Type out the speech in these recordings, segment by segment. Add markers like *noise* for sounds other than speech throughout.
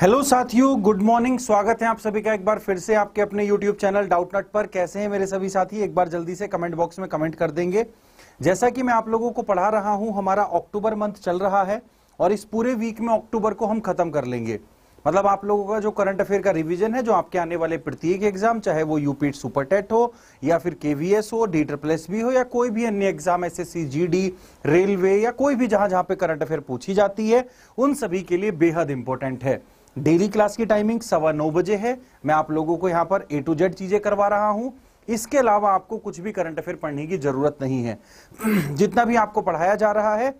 hello साथियों good morning स्वागत है आप सभी का एक बार फिर से आपके अपने यूट्यूब चैनल डाउटनट पर कैसे हैं मेरे सभी साथी एक बार जल्दी से कमेंट बॉक्स में कमेंट कर देंगे जैसा कि मैं आप लोगों को पढ़ा रहा हूं हमारा अक्टूबर मंथ चल रहा है और इस पूरे वीक में अक्टूबर को हम खत्म कर लेंगे मतलब आप लोगों का जो करंट अफेयर का रिविजन है जो आपके आने वाले प्रत्येक एग्जाम चाहे वो यूपीट सुपर टेट हो या फिर केवीएस हो डी ट्रिपल भी हो या कोई भी अन्य एग्जाम एस एस रेलवे या कोई भी जहां जहां पे करंट अफेयर पूछी जाती है उन सभी के लिए बेहद इंपॉर्टेंट है डेली क्लास की टाइमिंग सवा नौ बजे है मैं आप लोगों को यहाँ पर ए टू जेड चीजें करवा रहा हूँ इसके अलावा आपको कुछ भी करंट अफेयर पढ़ने की जरूरत नहीं है *clears throat* जितना भी आपको पढ़ाया जा रहा है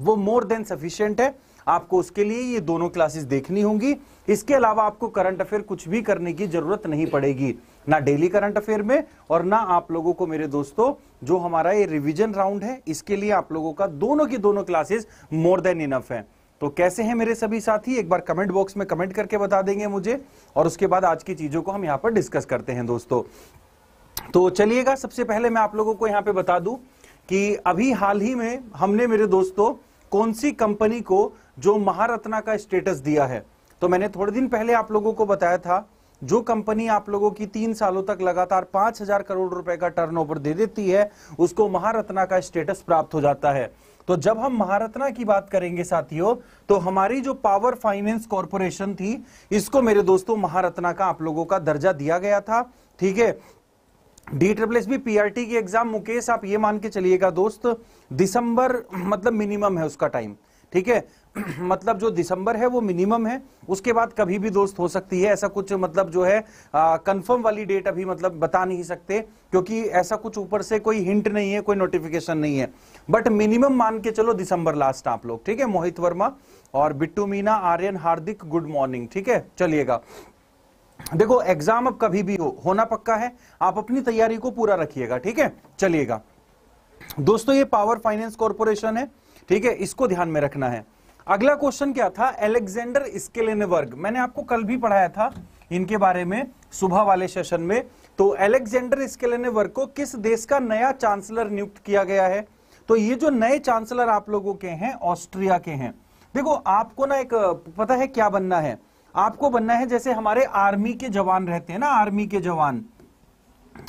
वो मोर देन सफिशियंट है आपको उसके लिए ये दोनों क्लासेस देखनी होंगी इसके अलावा आपको करंट अफेयर कुछ भी करने की जरूरत नहीं पड़ेगी ना डेली करंट अफेयर में और ना आप लोगों को मेरे दोस्तों जो हमारा ये रिवीजन राउंड है इसके लिए आप लोगों का दोनों की दोनों क्लासेस मोर देन इनफ है तो कैसे हैं मेरे सभी साथी एक बार कमेंट बॉक्स में कमेंट करके बता देंगे मुझे और उसके बाद आज की चीजों को हम यहाँ पर डिस्कस करते हैं दोस्तों तो चलिएगा सबसे पहले मैं आप लोगों को यहाँ पे बता दूं कि अभी हाल ही में हमने मेरे दोस्तों कौन सी कंपनी को जो महारत्ना का स्टेटस दिया है तो मैंने थोड़े दिन पहले आप लोगों को बताया था जो कंपनी आप लोगों की तीन सालों तक लगातार पांच हजार करोड़ रुपए का टर्नओवर दे देती है उसको महारत्ना का स्टेटस प्राप्त हो जाता है तो जब हम महारत्ना की बात करेंगे साथियों तो हमारी जो पावर फाइनेंस कॉरपोरेशन थी इसको मेरे दोस्तों महारत्ना का आप लोगों का दर्जा दिया गया था ठीक है D triple S B P R T की एग्जाम मुकेश आप ये मान के चलिएगा दोस्त दिसंबर मतलब मिनिमम है उसका टाइम ठीक है *clears throat* मतलब जो दिसंबर है वो मिनिमम है उसके बाद कभी भी दोस्त हो सकती है ऐसा कुछ मतलब जो है कंफर्म वाली डेट अभी मतलब बता नहीं सकते क्योंकि ऐसा कुछ ऊपर से कोई हिंट नहीं है कोई नोटिफिकेशन नहीं है बट मिनिमम मान के चलो दिसंबर लास्ट आप लोग ठीक है मोहित वर्मा और बिट्टू मीना आर्यन हार्दिक गुड मॉर्निंग ठीक है चलिएगा देखो एग्जाम अब कभी भी हो होना पक्का है आप अपनी तैयारी को पूरा रखिएगा ठीक है चलिएगा दोस्तों ये पावर फाइनेंस कॉरपोरेशन है ठीक है इसको ध्यान में रखना है अगला क्वेश्चन क्या था एलेक्जेंडर वर्ग मैंने आपको कल भी पढ़ाया था इनके बारे में सुबह वाले सेशन में तो एलेक्जेंडर स्केलेनबर्ग को किस देश का नया चांसलर नियुक्त किया गया है तो ये जो नए चांसलर आप लोगों के हैं ऑस्ट्रिया के हैं देखो आपको ना एक पता है क्या बनना है आपको बनना है जैसे हमारे आर्मी के जवान रहते हैं ना आर्मी के जवान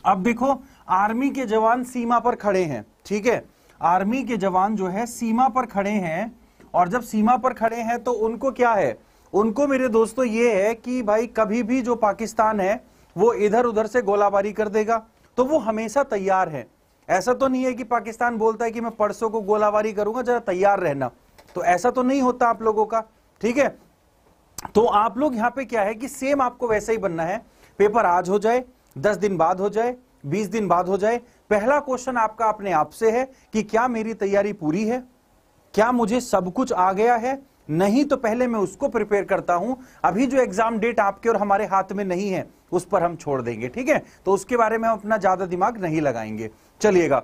अब देखो आर्मी के जवान सीमा पर खड़े हैं ठीक है आर्मी के जवान जो है सीमा पर खड़े हैं और जब सीमा पर खड़े हैं तो उनको क्या है उनको मेरे दोस्तों ये है कि भाई कभी भी जो पाकिस्तान है वो इधर उधर से गोलाबारी कर देगा तो वो हमेशा तैयार है ऐसा तो नहीं है कि पाकिस्तान बोलता है कि मैं परसों को गोलाबारी करूंगा जरा तैयार रहना तो ऐसा तो नहीं होता आप लोगों का ठीक है तो आप लोग यहां पे क्या है कि सेम आपको वैसा ही बनना है पेपर आज हो जाए दस दिन बाद हो जाए बीस दिन बाद हो जाए पहला क्वेश्चन आपका अपने आप से है कि क्या मेरी तैयारी पूरी है क्या मुझे सब कुछ आ गया है नहीं तो पहले मैं उसको प्रिपेयर करता हूं अभी जो एग्जाम डेट आपके और हमारे हाथ में नहीं है उस पर हम छोड़ देंगे ठीक है तो उसके बारे में हम अपना ज्यादा दिमाग नहीं लगाएंगे चलिएगा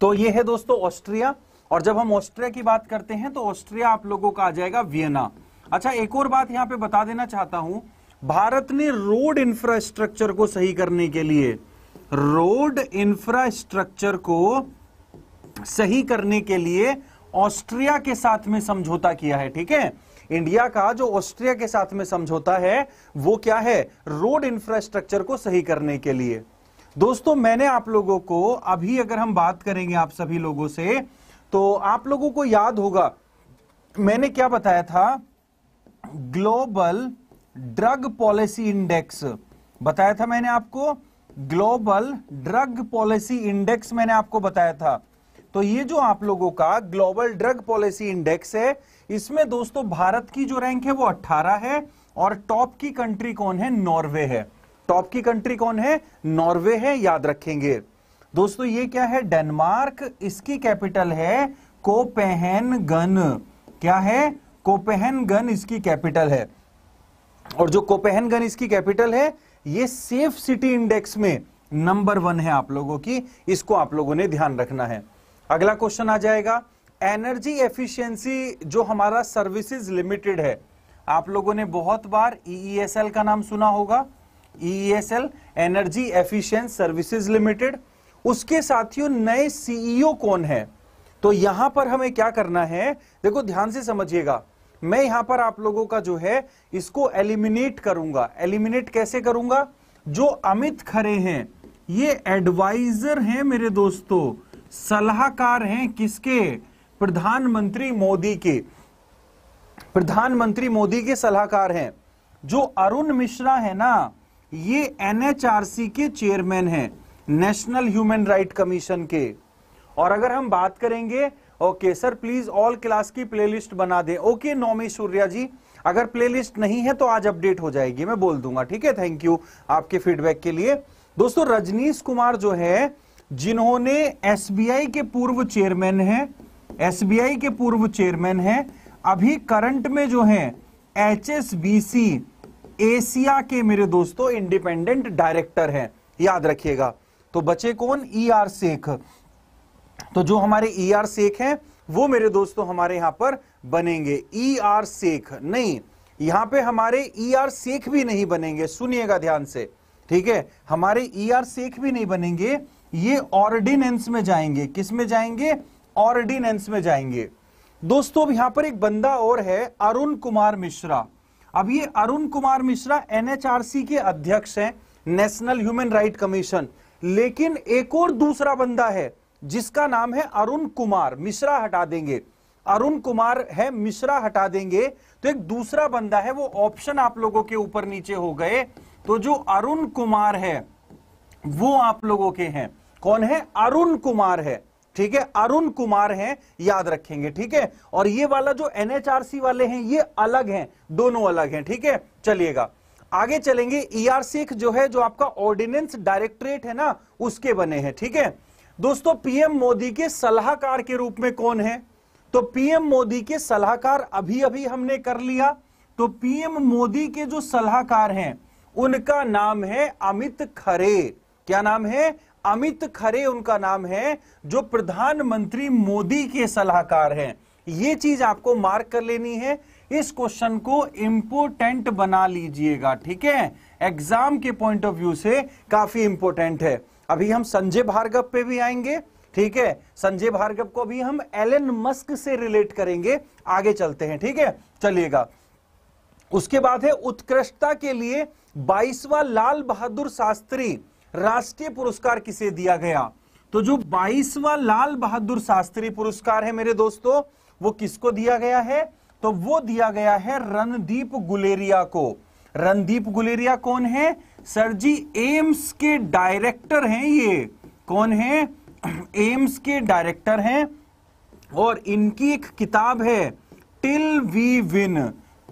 तो ये है दोस्तों ऑस्ट्रिया और जब हम ऑस्ट्रिया की बात करते हैं तो ऑस्ट्रिया आप लोगों का आ जाएगा वियना अच्छा एक और बात यहां पे बता देना चाहता हूं भारत ने रोड इंफ्रास्ट्रक्चर को सही करने के लिए रोड इंफ्रास्ट्रक्चर को सही करने के लिए ऑस्ट्रिया के साथ में समझौता किया है ठीक है इंडिया का जो ऑस्ट्रिया के साथ में समझौता है वो क्या है रोड इंफ्रास्ट्रक्चर को सही करने के लिए दोस्तों मैंने आप लोगों को अभी अगर हम बात करेंगे आप सभी लोगों से तो आप लोगों को याद होगा मैंने क्या बताया था ग्लोबल ड्रग पॉलिसी इंडेक्स बताया था मैंने आपको ग्लोबल ड्रग पॉलिसी इंडेक्स मैंने आपको बताया था तो ये जो आप लोगों का ग्लोबल ड्रग पॉलिसी इंडेक्स है इसमें दोस्तों भारत की जो रैंक है वो 18 है और टॉप की कंट्री कौन है नॉर्वे है टॉप की कंट्री कौन है नॉर्वे है याद रखेंगे दोस्तों ये क्या है डेनमार्क इसकी कैपिटल है कोपेहन गन क्या है कोपेहन गन इसकी कैपिटल है और जो कोपेहन गन इसकी कैपिटल है ये सेफ सिटी इंडेक्स में नंबर वन है आप लोगों की इसको आप लोगों ने ध्यान रखना है अगला क्वेश्चन आ जाएगा एनर्जी एफिशिएंसी जो हमारा सर्विसेज लिमिटेड है आप लोगों ने बहुत बार ईएसएल e e का नाम सुना होगा ESL e energy efficiency services limited उसके साथियों नए सीईओ कौन है तो यहां पर हमें क्या करना है देखो ध्यान से समझिएगा मैं यहां पर आप लोगों का जो है इसको एलिमिनेट करूंगा एलिमिनेट कैसे करूंगा जो अमित खरे हैं ये एडवाइजर हैं मेरे दोस्तों सलाहकार हैं किसके प्रधानमंत्री मोदी के प्रधानमंत्री मोदी के सलाहकार हैं जो अरुण मिश्रा है ना ये एनएचआरसी के चेयरमैन हैं नेशनल ह्यूमन राइट कमीशन के और अगर हम बात करेंगे okay sir please all class की प्लेलिस्ट बना दे ओके नौमी सूर्या जी अगर प्लेलिस्ट नहीं है तो आज अपडेट हो जाएगी मैं बोल दूंगा ठीक है थैंक यू आपके फीडबैक के लिए दोस्तों रजनीश कुमार जो है जिन्होंने एसबीआई के पूर्व चेयरमैन हैं एसबीआई के पूर्व चेयरमैन हैं अभी करंट में जो हैं एचएसबीसी एशिया के मेरे दोस्तों इंडिपेंडेंट डायरेक्टर हैं याद रखिएगा तो बचे कौन ई आर शेख तो जो हमारे ई आर शेख हैं वो मेरे दोस्तों हमारे यहां पर बनेंगे ई आर शेख नहीं यहां पे हमारे ई आर शेख भी नहीं बनेंगे सुनिएगा ध्यान से ठीक है हमारे ई आर शेख भी नहीं बनेंगे ये ऑर्डिनेंस में जाएंगे किस में जाएंगे ऑर्डिनेंस में जाएंगे दोस्तों अब यहां पर एक बंदा और है अरुण कुमार मिश्रा अब ये अरुण कुमार मिश्रा एनएचआरसी के अध्यक्ष हैं नेशनल ह्यूमन राइट कमीशन लेकिन एक और दूसरा बंदा है जिसका नाम है अरुण कुमार मिश्रा हटा देंगे अरुण कुमार है मिश्रा हटा देंगे तो एक दूसरा बंदा है वो ऑप्शन आप लोगों के ऊपर नीचे हो गए तो जो अरुण कुमार है वो आप लोगों के हैं कौन है अरुण कुमार है ठीक है अरुण कुमार हैं याद रखेंगे ठीक है और ये वाला जो एनएचआरसी वाले हैं ये अलग हैं दोनों अलग हैं ठीक है चलिएगा आगे चलेंगे ईआरसीख e जो है जो आपका ऑर्डिनेंस डायरेक्टरेट है ना उसके बने हैं ठीक है दोस्तों पीएम मोदी के सलाहकार के रूप में कौन है तो पीएम मोदी के सलाहकार अभी अभी हमने कर लिया तो पीएम मोदी के जो सलाहकार हैं उनका नाम है अमित खरे क्या नाम है अमित खरे उनका नाम है जो प्रधानमंत्री मोदी के सलाहकार हैं ये चीज आपको मार्क कर लेनी है इस क्वेश्चन को इंपोर्टेंट बना लीजिएगा ठीक है एग्जाम के पॉइंट ऑफ व्यू से काफी इंपोर्टेंट है अभी हम संजय भार्गव पे भी आएंगे ठीक है संजय भार्गव को भी हम एलन मस्क से रिलेट करेंगे आगे चलते हैं ठीक है चलिएगा उसके बाद है उत्कृष्टता के लिए बाईसवा लाल बहादुर शास्त्री राष्ट्रीय पुरस्कार किसे दिया गया तो जो 22वां लाल बहादुर शास्त्री पुरस्कार है मेरे दोस्तों वो किसको दिया गया है तो वो दिया गया है रणदीप गुलेरिया को रणदीप गुलेरिया कौन है सर जी एम्स के डायरेक्टर हैं ये कौन है *clears throat* एम्स के डायरेक्टर हैं और इनकी एक किताब है till we win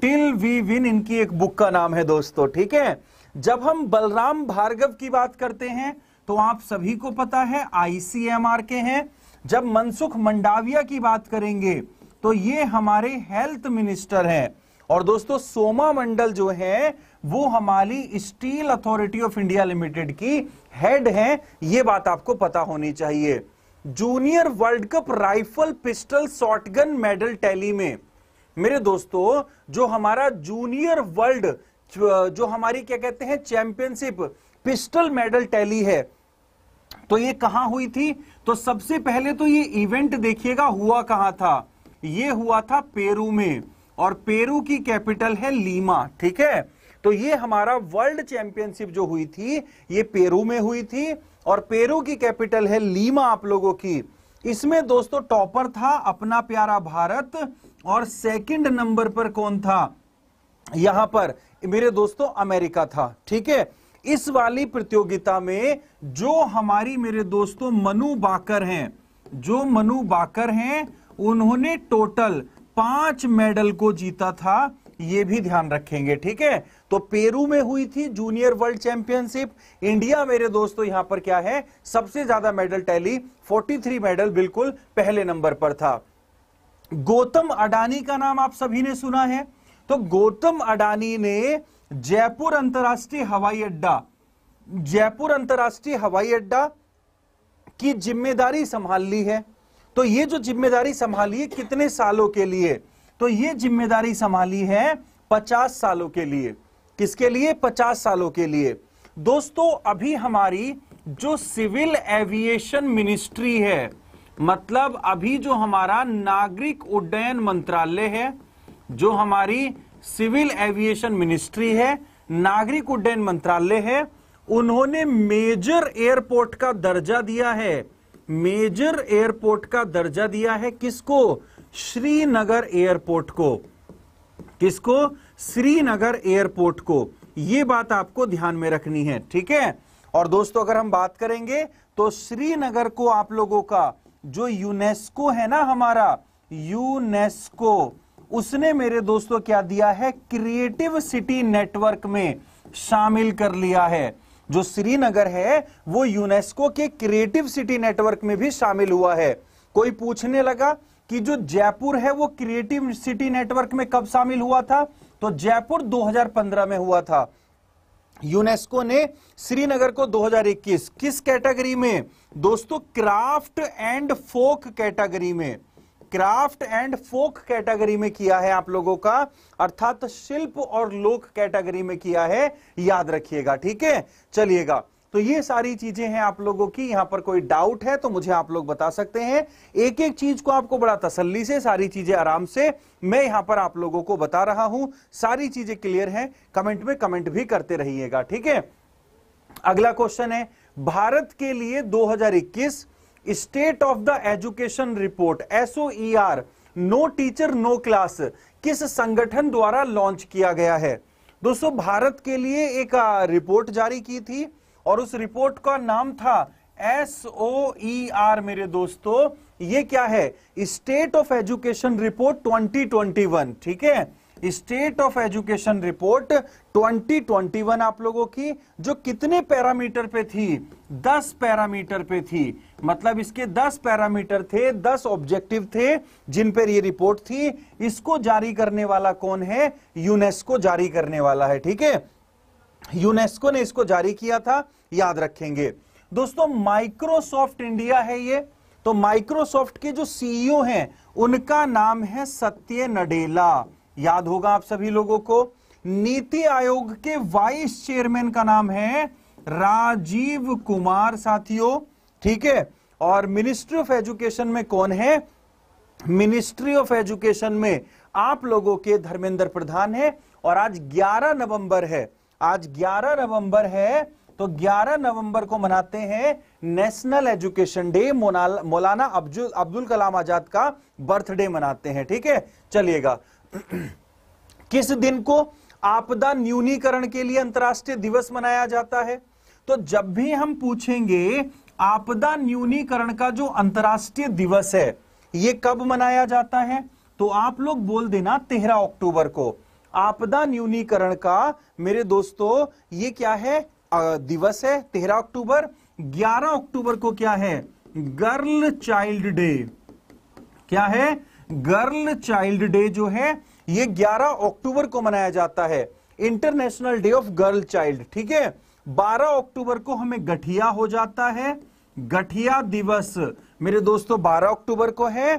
till we win इनकी एक बुक का नाम है दोस्तों ठीक है जब हम बलराम भार्गव की बात करते हैं तो आप सभी को पता है आईसीएमआर के हैं जब मनसुख मंडाविया की बात करेंगे तो ये हमारे हेल्थ मिनिस्टर हैं और दोस्तों सोमा मंडल जो है वो हमारी Steel Authority of India Limited की हेड हैं ये बात आपको पता होनी चाहिए junior world cup rifle pistol shotgun medal tally में मेरे दोस्तों जो हमारा जूनियर वर्ल्ड जो हमारी क्या कहते हैं चैंपियनशिप पिस्टल मेडल टैली है तो ये कहां हुई थी तो सबसे पहले तो ये इवेंट देखिएगा हुआ कहां था ये हुआ था पेरू में और पेरू की कैपिटल है लीमा ठीक है तो ये हमारा वर्ल्ड चैंपियनशिप जो हुई थी ये पेरू में हुई थी और पेरू की कैपिटल है लीमा आप लोगों की इसमें दोस्तों टॉपर था अपना प्यारा भारत और सेकंड नंबर पर कौन था यहां पर मेरे दोस्तों अमेरिका था ठीक है इस वाली प्रतियोगिता में जो हमारी मेरे दोस्तों मनु बाकर हैं जो मनु बाकर हैं उन्होंने टोटल पांच मेडल को जीता था ये भी ध्यान रखेंगे ठीक है तो पेरू में हुई थी जूनियर वर्ल्ड चैंपियनशिप इंडिया मेरे दोस्तों यहां पर क्या है सबसे ज्यादा मेडल टैली 43 मेडल बिल्कुल पहले नंबर पर था गौतम अडानी का नाम आप सभी ने सुना है तो गौतम अडानी ने जयपुर अंतर्राष्ट्रीय हवाई अड्डा जयपुर अंतर्राष्ट्रीय हवाई अड्डा की जिम्मेदारी संभाल ली है तो ये जो जिम्मेदारी संभाली है कितने सालों के लिए तो ये जिम्मेदारी संभाली है पचास सालों के लिए किसके लिए पचास सालों के लिए दोस्तों अभी हमारी जो सिविल एविएशन मिनिस्ट्री है मतलब अभी जो हमारा नागरिक उड्डयन मंत्रालय है जो हमारी सिविल एविएशन मिनिस्ट्री है नागरिक उड्डयन मंत्रालय है उन्होंने मेजर एयरपोर्ट का दर्जा दिया है मेजर एयरपोर्ट का दर्जा दिया है किसको श्रीनगर एयरपोर्ट को किसको श्रीनगर एयरपोर्ट को यह बात आपको ध्यान में रखनी है ठीक है और दोस्तों अगर हम बात करेंगे तो श्रीनगर को आप लोगों का जो यूनेस्को है ना हमारा यूनेस्को उसने मेरे दोस्तों क्या दिया है क्रिएटिव सिटी नेटवर्क में शामिल कर लिया है जो श्रीनगर है वो यूनेस्को के क्रिएटिव सिटी नेटवर्क में भी शामिल हुआ है कोई पूछने लगा कि जो जयपुर है वो क्रिएटिव सिटी नेटवर्क में कब शामिल हुआ था तो जयपुर 2015 में हुआ था यूनेस्को ने श्रीनगर को 2021 किस कैटेगरी में दोस्तों क्राफ्ट एंड फोक कैटेगरी में क्राफ्ट एंड फोक कैटेगरी में किया है आप लोगों का अर्थात शिल्प और लोक कैटेगरी में किया है याद रखिएगा ठीक है चलिएगा तो ये सारी चीजें हैं आप लोगों की यहां पर कोई डाउट है तो मुझे आप लोग बता सकते हैं एक एक चीज को आपको बड़ा तसल्ली से सारी चीजें आराम से मैं यहां पर आप लोगों को बता रहा हूं सारी चीजें क्लियर हैं कमेंट में कमेंट भी करते रहिएगा ठीक है अगला क्वेश्चन है भारत के लिए 2021 state of the education report SOER e no teacher no class किस संगठन द्वारा लॉन्च किया गया है दोस्तों भारत के लिए एक रिपोर्ट जारी की थी और उस रिपोर्ट का नाम था एस ओ ई आर मेरे दोस्तों ये क्या है स्टेट ऑफ एजुकेशन रिपोर्ट 2021 ठीक है स्टेट ऑफ एजुकेशन रिपोर्ट 2021 आप लोगों की जो कितने पैरामीटर पे थी 10 पैरामीटर पे थी मतलब इसके 10 पैरामीटर थे 10 ऑब्जेक्टिव थे जिन पर यह रिपोर्ट थी इसको जारी करने वाला कौन है यूनेस्को जारी करने वाला है ठीक है यूनेस्को ने इसको जारी किया था याद रखेंगे दोस्तों माइक्रोसॉफ्ट इंडिया है ये तो माइक्रोसॉफ्ट के जो सीईओ हैं उनका नाम है सत्य नडेला याद होगा आप सभी लोगों को नीति आयोग के वाइस चेयरमैन का नाम है राजीव कुमार साथियों ठीक है और मिनिस्ट्री ऑफ एजुकेशन में कौन है मिनिस्ट्री ऑफ एजुकेशन में आप लोगों के धर्मेंद्र प्रधान है और आज 11 नवंबर है आज 11 नवंबर है तो 11 नवंबर को मनाते हैं नेशनल एजुकेशन डे मौलाना अब्दुल अब्दुल कलाम आजाद का बर्थडे मनाते हैं ठीक है चलिएगा *clears throat* किस दिन को आपदा न्यूनीकरण के लिए अंतर्राष्ट्रीय दिवस मनाया जाता है तो जब भी हम पूछेंगे आपदा न्यूनीकरण का जो अंतर्राष्ट्रीय दिवस है ये कब मनाया जाता है तो आप लोग बोल देना तेरह अक्टूबर को आपदा न्यूनीकरण का मेरे दोस्तों ये क्या है दिवस है तेरह अक्टूबर ग्यारह अक्टूबर को क्या है गर्ल चाइल्ड डे क्या है गर्ल चाइल्ड डे जो है ये 11 अक्टूबर को मनाया जाता है international day of girl child ठीक है 12 अक्टूबर को हमें गठिया हो जाता है गठिया दिवस मेरे दोस्तों 12 अक्टूबर को है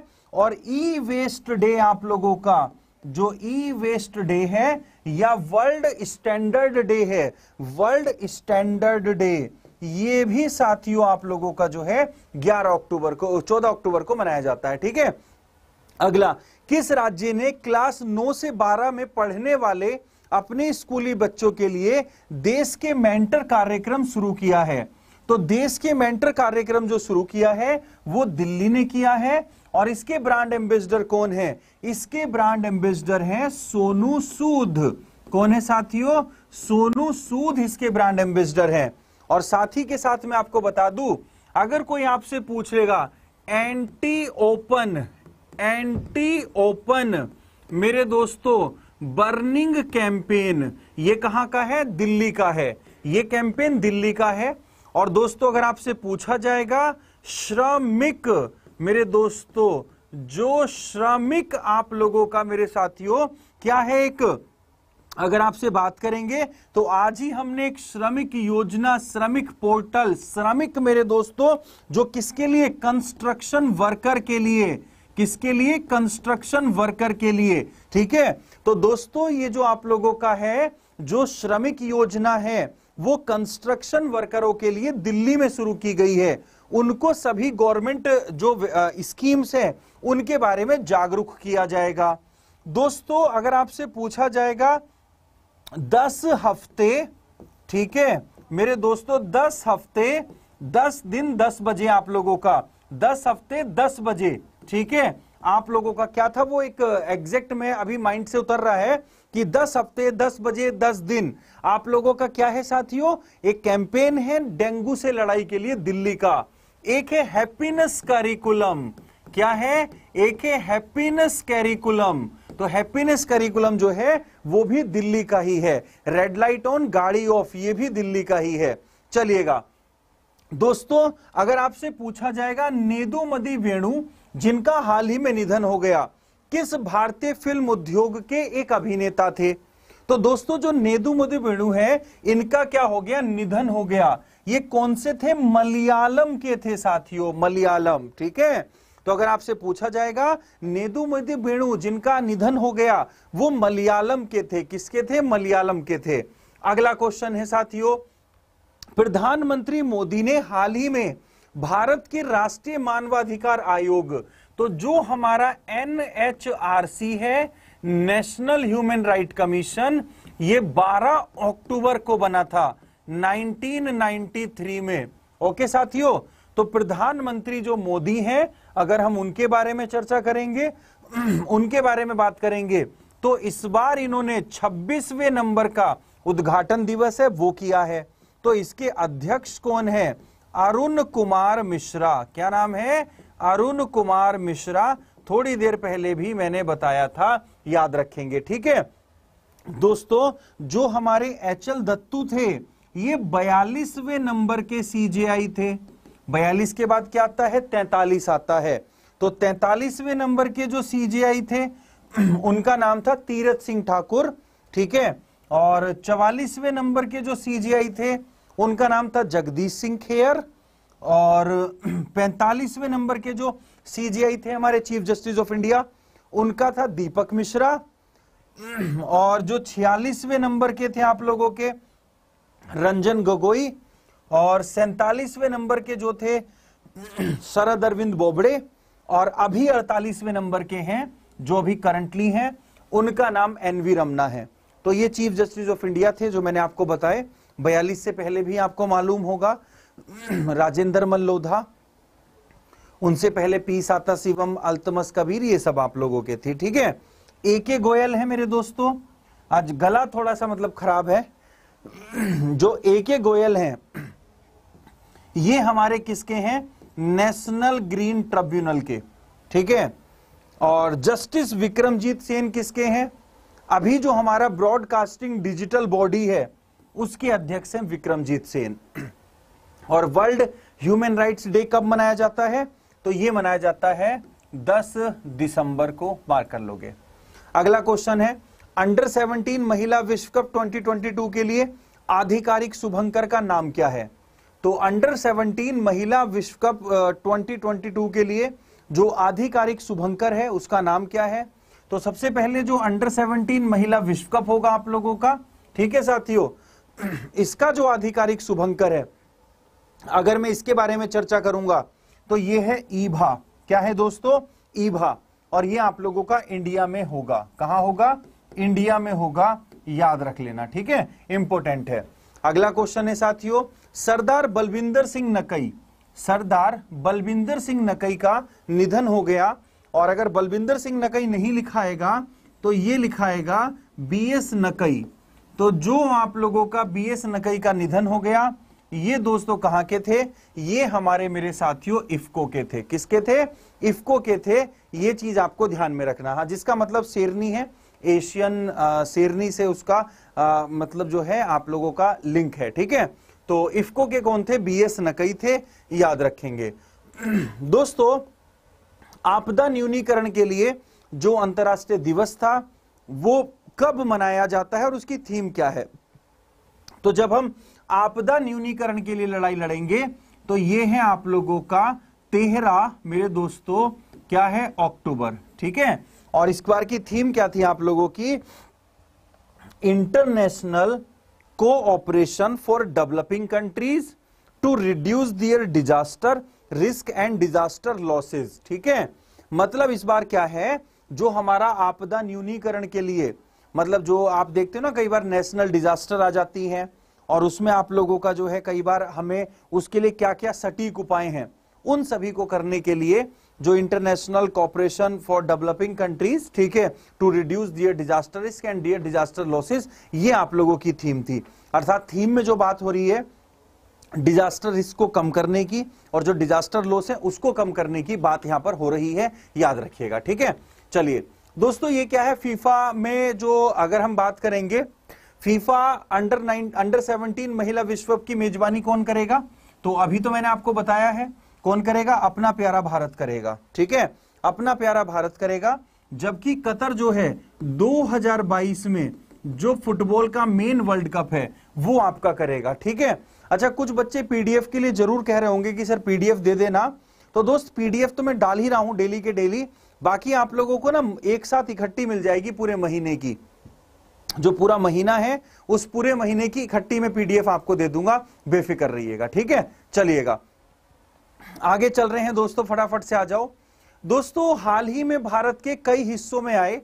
और ई वेस्ट डे आप लोगों का जो ई वेस्ट डे है या वर्ल्ड स्टैंडर्ड डे है वर्ल्ड स्टैंडर्ड डे ये भी साथियों आप लोगों का जो है 11 अक्टूबर को 14 अक्टूबर को मनाया जाता है ठीक है अगला किस राज्य ने क्लास 9 से 12 में पढ़ने वाले अपने स्कूली बच्चों के लिए देश के मेंटर कार्यक्रम शुरू किया है तो देश के मेंटर कार्यक्रम जो शुरू किया है वो दिल्ली ने किया है और इसके ब्रांड एम्बेसडर कौन है इसके ब्रांड एम्बेसडर हैं सोनू सूद कौन है साथियों सोनू सूद इसके ब्रांड एम्बेसडर हैं और साथ ही के साथ मैं आपको बता दू अगर कोई आपसे पूछ लेगा एंटी ओपन एंटी ओपन मेरे दोस्तों बर्निंग कैंपेन ये कहां का है दिल्ली का है ये कैंपेन दिल्ली का है और दोस्तों अगर आपसे पूछा जाएगा श्रमिक मेरे दोस्तों जो श्रमिक आप लोगों का मेरे साथियों क्या है एक अगर आपसे बात करेंगे तो आज ही हमने एक श्रमिक योजना श्रमिक पोर्टल श्रमिक मेरे दोस्तों जो किसके लिए कंस्ट्रक्शन वर्कर के लिए किसके लिए कंस्ट्रक्शन वर्कर के लिए ठीक है तो दोस्तों ये जो आप लोगों का है जो श्रमिक योजना है वो कंस्ट्रक्शन वर्करों के लिए दिल्ली में शुरू की गई है उनको सभी गवर्नमेंट जो स्कीम्स हैं उनके बारे में जागरूक किया जाएगा दोस्तों अगर आपसे पूछा जाएगा दस हफ्ते ठीक है मेरे दोस्तों दस हफ्ते दस दिन दस बजे आप लोगों का दस हफ्ते दस बजे ठीक है आप लोगों का क्या था वो एक एग्जैक्ट में अभी माइंड से उतर रहा है कि 10 हफ्ते 10 बजे 10 दिन आप लोगों का क्या है साथियों एक कैंपेन है डेंगू से लड़ाई के लिए दिल्ली का एक है हैप्पीनेस करिकुलम क्या है एक है हैप्पीनेस कैरिकुलम तो हैप्पीनेस करिकुलम जो है वो भी दिल्ली का ही है रेड लाइट ऑन गाड़ी ऑफ ये भी दिल्ली का ही है चलिएगा दोस्तों अगर आपसे पूछा जाएगा नेदुमदी वेणु जिनका हाल ही में निधन हो गया किस भारतीय फिल्म उद्योग के एक अभिनेता थे तो दोस्तों जो नेदु मोदी वेणु है इनका क्या हो गया निधन हो गया ये कौन से थे मलयालम के थे साथियों मलयालम ठीक है तो अगर आपसे पूछा जाएगा नेदु मोदी वेणु जिनका निधन हो गया वो मलयालम के थे किसके थे मलयालम के थे अगला क्वेश्चन है साथियों प्रधानमंत्री मोदी ने हाल ही में भारत के राष्ट्रीय मानवाधिकार आयोग तो जो हमारा सी है नेशनल ह्यूमन राइट कमीशन ये 12 अक्टूबर को बना था 1993 में ओके साथियों तो प्रधानमंत्री जो मोदी हैं अगर हम उनके बारे में चर्चा करेंगे *clears throat* उनके बारे में बात करेंगे तो इस बार इन्होंने 26वें नंबर का उद्घाटन दिवस है वो किया है तो इसके अध्यक्ष कौन है अरुण कुमार मिश्रा क्या नाम है अरुण कुमार मिश्रा थोड़ी देर पहले भी मैंने बताया था याद रखेंगे ठीक है दोस्तों जो हमारे एच एल दत्तू थे ये बयालीसवें नंबर के सीजेआई थे बयालीस के बाद क्या आता है तैतालीस आता है तो तैतालीसवें नंबर के जो सीजेआई थे उनका नाम था तीरथ सिंह ठाकुर ठीक है और चवालीसवें नंबर के जो सीजीआई थे उनका नाम था जगदीश सिंह खेयर और 45वें *clears throat* नंबर के जो सीजीआई थे हमारे चीफ जस्टिस ऑफ इंडिया उनका था दीपक मिश्रा *clears throat* और जो 46वें नंबर के थे आप लोगों के रंजन गोगोई और सैतालीसवें नंबर के जो थे *clears throat* शरद अरविंद बोबड़े और अभी 48वें नंबर के हैं जो अभी करंटली हैं उनका नाम एनवी रमना है तो ये चीफ जस्टिस ऑफ इंडिया थे जो मैंने आपको बताए बयालीस से पहले भी आपको मालूम होगा राजेंद्र मल्लोधा उनसे पहले पी साता शिवम अल्तमस कबीर ये सब आप लोगों के थे ठीक है ए के गोयल है मेरे दोस्तों आज गला थोड़ा सा मतलब खराब है जो ए के गोयल हैं ये हमारे किसके हैं नेशनल ग्रीन ट्रिब्यूनल के ठीक है और जस्टिस विक्रमजीत सेन किसके हैं अभी जो हमारा ब्रॉडकास्टिंग डिजिटल बॉडी है उसके अध्यक्ष हैं विक्रमजीत सेन और वर्ल्ड ह्यूमन राइट्स डे कब मनाया जाता है तो ये मनाया जाता है 10 दिसंबर को मार कर लोगे अगला क्वेश्चन है अंडर 17 महिला विश्व कप 2022 के लिए आधिकारिक शुभंकर का नाम क्या है तो अंडर 17 महिला विश्व कप 2022 के लिए जो आधिकारिक शुभंकर है उसका नाम क्या है तो सबसे पहले जो अंडर 17 महिला विश्व कप होगा आप लोगों का ठीक है साथियों *clears throat* इसका जो आधिकारिक शुभंकर है अगर मैं इसके बारे में चर्चा करूंगा तो ये है ईभा क्या है दोस्तों ईभा और ये आप लोगों का इंडिया में होगा कहा होगा इंडिया में होगा याद रख लेना ठीक है इंपोर्टेंट है अगला क्वेश्चन है साथियों सरदार बलविंदर सिंह नकई सरदार बलविंदर सिंह नकई का निधन हो गया और अगर बलविंदर सिंह नकई नहीं लिखाएगा तो ये लिखाएगा बी एस नकई तो जो आप लोगों का बी एस नकई का निधन हो गया ये दोस्तों कहां के थे ये हमारे मेरे साथियों इफको के थे किसके थे इफको के थे ये चीज आपको ध्यान में रखना है हाँ, जिसका मतलब शेरनी है एशियन शेरनी से उसका आ, मतलब जो है आप लोगों का लिंक है ठीक है तो इफको के कौन थे बी एस नकई थे याद रखेंगे *clears throat* दोस्तों आपदा न्यूनीकरण के लिए जो अंतर्राष्ट्रीय दिवस था वो कब मनाया जाता है और उसकी थीम क्या है तो जब हम आपदा न्यूनीकरण के लिए लड़ाई लड़ेंगे तो ये है आप लोगों का तेहरा मेरे दोस्तों क्या है अक्टूबर ठीक है और इस बार की थीम क्या थी आप लोगों की international cooperation for developing countries to reduce their disaster risk and disaster losses ठीक है मतलब इस बार क्या है जो हमारा आपदा न्यूनीकरण के लिए मतलब जो आप देखते हो ना कई बार नेशनल डिजास्टर आ जाती है और उसमें आप लोगों का जो है कई बार हमें उसके लिए क्या क्या सटीक उपाय हैं उन सभी को करने के लिए जो international cooperation for developing countries ठीक है to reduce their disaster risk and their disaster losses ये आप लोगों की थीम थी अर्थात थीम में जो बात हो रही है डिजास्टर रिस्क को कम करने की और जो डिजास्टर लॉस है उसको कम करने की बात यहां पर हो रही है याद रखिएगा ठीक है चलिए दोस्तों ये क्या है फीफा में जो अगर हम बात करेंगे FIFA under nine under seventeen महिला विश्व कप की मेजबानी कौन करेगा तो अभी तो मैंने आपको बताया है कौन करेगा अपना प्यारा भारत करेगा ठीक है अपना प्यारा भारत करेगा जबकि कतर जो है 2022 में जो फुटबॉल का मेन वर्ल्ड कप है वो आपका करेगा ठीक है अच्छा कुछ बच्चे पीडीएफ के लिए जरूर कह रहे होंगे कि सर पीडीएफ दे देना तो दोस्त पीडीएफ तो मैं डाल ही रहा हूं डेली के डेली बाकी आप लोगों को ना एक साथ इकट्ठी मिल जाएगी पूरे महीने की जो पूरा महीना है उस पूरे महीने की इकट्ठी में पीडीएफ आपको दे दूंगा बेफिक्र रहिएगा ठीक है चलिएगा आगे चल रहे हैं दोस्तों फटाफट से आ जाओ दोस्तों हाल ही में भारत के कई हिस्सों में आए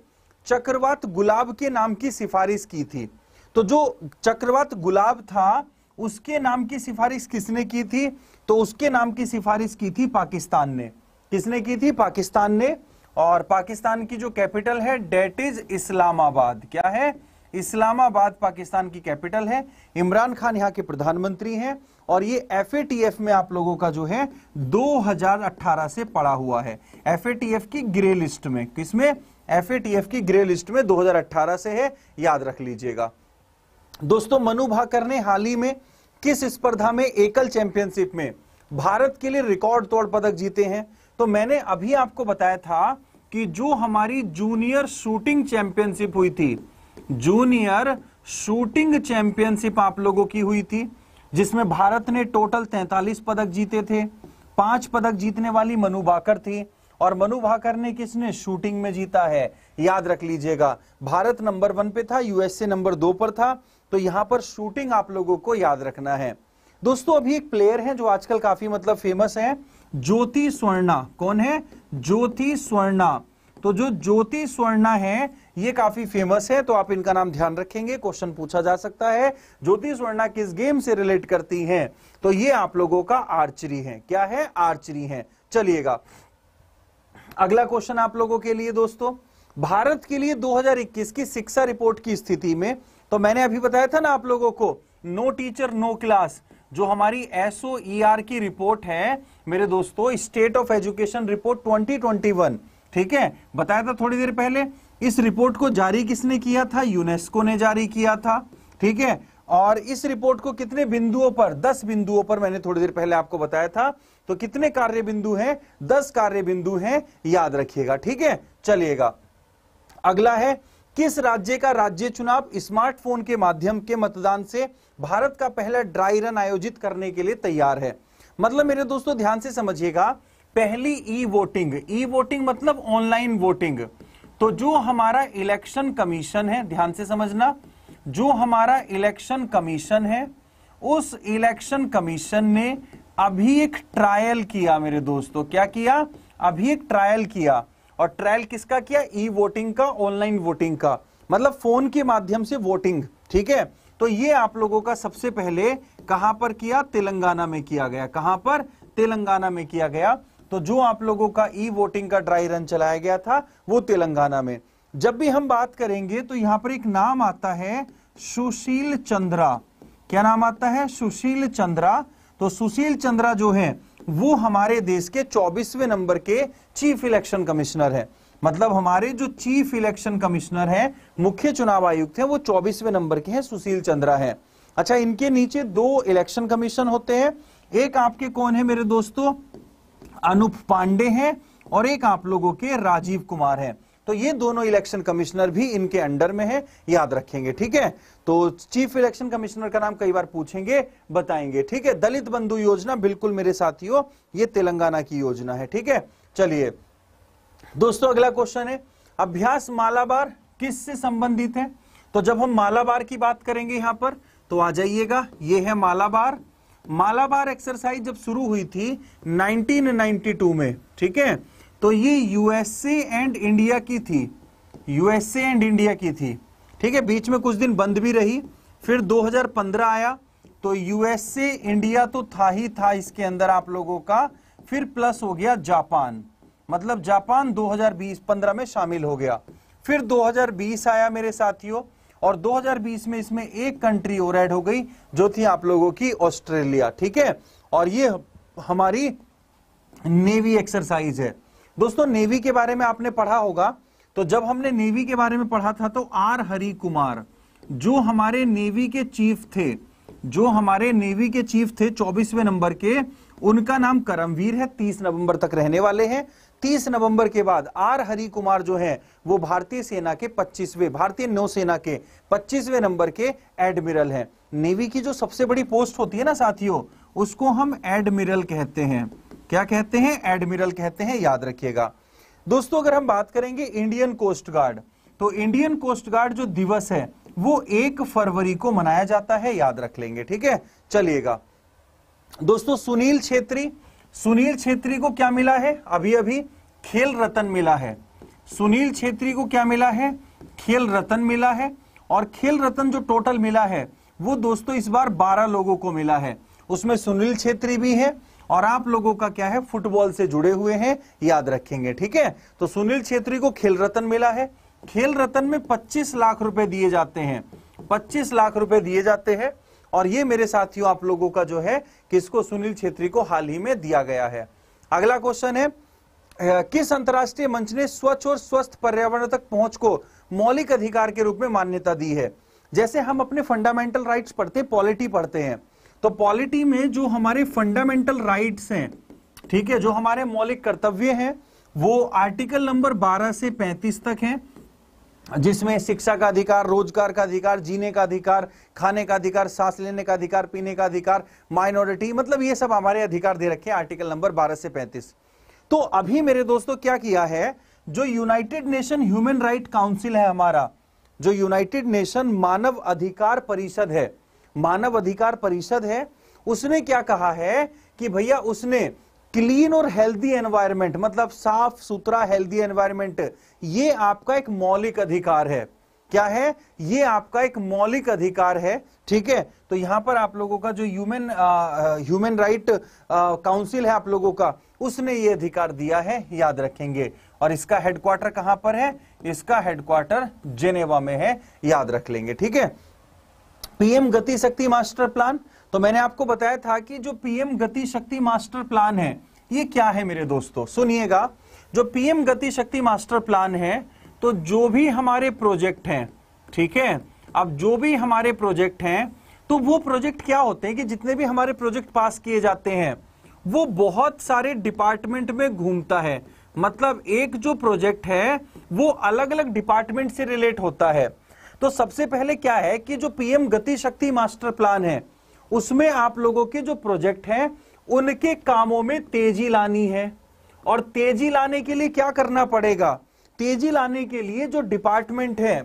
चक्रवात गुलाब के नाम की सिफारिश की थी तो जो चक्रवात गुलाब था उसके नाम की सिफारिश किसने की थी तो उसके नाम की सिफारिश की थी पाकिस्तान ने किसने की थी पाकिस्तान ने और पाकिस्तान की जो कैपिटल है डेट इज इस्लामाबाद क्या है इस्लामाबाद पाकिस्तान की कैपिटल है इमरान खान यहाँ के प्रधानमंत्री हैं और ये एफ में आप लोगों का जो है 2018 से पड़ा हुआ है एफ की ग्रे लिस्ट में किसमें एफ की ग्रे लिस्ट में 2018 से है याद रख लीजिएगा दोस्तों मनु भाकर ने हाल ही में किस स्पर्धा में एकल चैंपियनशिप में भारत के लिए रिकॉर्ड तोड़ पदक जीते हैं तो मैंने अभी आपको बताया था कि जो हमारी जूनियर शूटिंग चैंपियनशिप हुई थी जूनियर शूटिंग चैंपियनशिप आप लोगों की हुई थी जिसमें भारत ने टोटल 43 पदक जीते थे पांच पदक जीतने वाली मनु भाकर थी और मनु भाकर ने किसने शूटिंग में जीता है याद रख लीजिएगा भारत नंबर वन पे था यूएसए नंबर दो पर था तो यहां पर शूटिंग आप लोगों को याद रखना है दोस्तों अभी एक प्लेयर है जो आजकल काफी मतलब फेमस है ज्योति स्वर्णा कौन है ज्योति स्वर्णा तो जो ज्योति स्वर्णा है ये काफी फेमस है तो आप इनका नाम ध्यान रखेंगे क्वेश्चन पूछा जा सकता है ज्योतिष वर्णा किस गेम से रिलेट करती हैं तो ये आप लोगों का आर्चरी है क्या है आर्चरी है चलिएगा अगला क्वेश्चन आप लोगों के लिए दोस्तों भारत के लिए 2021 की शिक्षा रिपोर्ट की स्थिति में तो मैंने अभी बताया था ना आप लोगों को नो टीचर नो क्लास जो हमारी एसओ e की रिपोर्ट है मेरे दोस्तों स्टेट ऑफ एजुकेशन रिपोर्ट 2021 ठीक है बताया था थोड़ी देर पहले इस रिपोर्ट को जारी किसने किया था यूनेस्को ने जारी किया था ठीक है और इस रिपोर्ट को कितने बिंदुओं पर दस बिंदुओं पर मैंने थोड़ी देर पहले आपको बताया था तो कितने कार्य बिंदु हैं दस कार्य बिंदु हैं याद रखिएगा ठीक है चलिएगा अगला है किस राज्य का राज्य चुनाव स्मार्टफोन के माध्यम के मतदान से भारत का पहला ड्राई रन आयोजित करने के लिए तैयार है मतलब मेरे दोस्तों ध्यान से समझिएगा पहली ई वोटिंग ई वोटिंग मतलब ऑनलाइन वोटिंग तो जो हमारा इलेक्शन कमीशन है ध्यान से समझना जो हमारा इलेक्शन कमीशन है उस इलेक्शन कमीशन ने अभी एक ट्रायल किया मेरे दोस्तों क्या किया अभी एक ट्रायल किया और ट्रायल किसका किया ई वोटिंग का ऑनलाइन वोटिंग का मतलब फोन के माध्यम से वोटिंग ठीक है तो ये आप लोगों का सबसे पहले कहां पर किया तेलंगाना में किया गया कहां पर तेलंगाना में किया गया तो जो आप लोगों का ई वोटिंग का ड्राई रन चलाया गया था वो तेलंगाना में जब भी हम बात करेंगे तो यहां पर एक नाम आता है सुशील चंद्रा क्या नाम आता है सुशील चंद्रा तो सुशील चंद्रा जो है वो हमारे देश के 24वें नंबर के चीफ इलेक्शन कमिश्नर है मतलब हमारे जो चीफ इलेक्शन कमिश्नर है मुख्य चुनाव आयुक्त है वो 24वें नंबर के हैं सुशील चंद्रा है अच्छा इनके नीचे दो इलेक्शन कमीशन होते हैं एक आपके कौन है मेरे दोस्तों अनुप पांडे हैं और एक आप लोगों के राजीव कुमार हैं तो ये दोनों इलेक्शन कमिश्नर भी इनके अंडर में है याद रखेंगे ठीक है तो चीफ इलेक्शन कमिश्नर का नाम कई बार पूछेंगे बताएंगे ठीक है दलित बंधु योजना बिल्कुल मेरे साथियों ये तेलंगाना की योजना है ठीक है चलिए दोस्तों अगला क्वेश्चन है अभ्यास मालाबार किस से संबंधित है तो जब हम मालाबार की बात करेंगे यहां पर तो आ जाइएगा ये है मालाबार मालाबार एक्सरसाइज जब शुरू हुई थी 1992 में ठीक है तो ये यूएसए एंड इंडिया की थी यूएसए एंड इंडिया की थी ठीक है बीच में कुछ दिन बंद भी रही फिर 2015 आया तो यूएसए इंडिया तो था ही था इसके अंदर आप लोगों का फिर प्लस हो गया जापान मतलब जापान 2020 15 में शामिल हो गया फिर 2020 आया मेरे साथियों और 2020 में इसमें एक कंट्री और ऐड हो गई जो थी आप लोगों की ऑस्ट्रेलिया ठीक है और ये हमारी नेवी एक्सरसाइज है दोस्तों नेवी के बारे में आपने पढ़ा होगा तो जब हमने नेवी के बारे में पढ़ा था तो आर हरि कुमार जो हमारे नेवी के चीफ थे जो हमारे नेवी के चीफ थे चौबीसवें नंबर के उनका नाम करमवीर है तीस नवंबर तक रहने वाले हैं तीस नवंबर के बाद आर हरि कुमार जो हैं वो भारतीय सेना के पच्चीसवे भारतीय नौसेना के पच्चीसवे नंबर के एडमिरल हैं नेवी की जो सबसे बड़ी पोस्ट होती है ना साथियों उसको हम एडमिरल कहते हैं क्या कहते हैं एडमिरल कहते हैं याद रखिएगा दोस्तों अगर हम बात करेंगे इंडियन कोस्ट गार्ड तो इंडियन कोस्ट गार्ड जो दिवस है वो एक फरवरी को मनाया जाता है याद रख लेंगे ठीक है चलिएगा दोस्तों सुनील छेत्री सुनील छेत्री को क्या मिला है अभी अभी खेल रतन मिला है सुनील छेत्री को क्या मिला है खेल रतन मिला है और खेल रतन जो टोटल मिला है वो दोस्तों इस बार 12 लोगों को मिला है उसमें सुनील छेत्री भी है और आप लोगों का क्या है फुटबॉल से जुड़े हुए हैं याद रखेंगे ठीक है तो सुनील छेत्री को खेल रतन मिला है खेल रतन में 25 लाख रुपए दिए जाते हैं 25 लाख रुपए दिए जाते हैं और ये मेरे साथियों आप लोगों का जो है किसको सुनील छेत्री को हाल ही में दिया गया है अगला क्वेश्चन है किस अंतरराष्ट्रीय मंच ने स्वच्छ और स्वस्थ पर्यावरण तक पहुंच को मौलिक अधिकार के रूप में मान्यता दी है जैसे हम अपने फंडामेंटल राइट्स पढ़ते पॉलिटी पढ़ते हैं तो पॉलिटी में जो हमारे फंडामेंटल राइट्स हैं ठीक है जो हमारे मौलिक कर्तव्य हैं वो आर्टिकल नंबर 12 से 35 तक हैं जिसमें शिक्षा का अधिकार रोजगार का अधिकार जीने का अधिकार खाने का अधिकार सांस लेने का अधिकार पीने का अधिकार माइनॉरिटी मतलब ये सब हमारे अधिकार दे रखे हैं आर्टिकल नंबर 12 से 35 तो अभी मेरे दोस्तों क्या किया है जो United Nation Human Right Council है हमारा जो यूनाइटेड नेशन मानव अधिकार परिषद है मानव अधिकार परिषद है उसने क्या कहा है कि भैया उसने क्लीन और हेल्दी एनवायरमेंट मतलब साफ सुथरा हेल्दी एनवायरमेंट ये आपका एक मौलिक अधिकार है क्या है ये आपका एक मौलिक अधिकार है ठीक है तो यहां पर आप लोगों का जो ह्यूमन ह्यूमन राइट काउंसिल है आप लोगों का उसने ये अधिकार दिया है याद रखेंगे और इसका हेडक्वार्टर कहां पर है इसका हेडक्वार्टर जेनेवा में है याद रख लेंगे ठीक है पीएम गति शक्ति मास्टर प्लान तो मैंने आपको बताया था कि जो पीएम गति शक्ति मास्टर प्लान है ये क्या है मेरे दोस्तों सुनिएगा जो पीएम गति शक्ति मास्टर प्लान है तो जो भी हमारे प्रोजेक्ट हैं ठीक है अब जो भी हमारे प्रोजेक्ट हैं तो वो प्रोजेक्ट क्या होते हैं कि जितने भी हमारे प्रोजेक्ट पास किए जाते हैं वो बहुत सारे डिपार्टमेंट में घूमता है मतलब एक जो प्रोजेक्ट है वो अलग अलग डिपार्टमेंट से रिलेट होता है तो सबसे पहले क्या है कि जो पीएम गति शक्ति मास्टर प्लान है उसमें आप लोगों के जो प्रोजेक्ट हैं उनके कामों में तेजी लानी है और तेजी लाने के लिए क्या करना पड़ेगा तेजी लाने के लिए जो डिपार्टमेंट है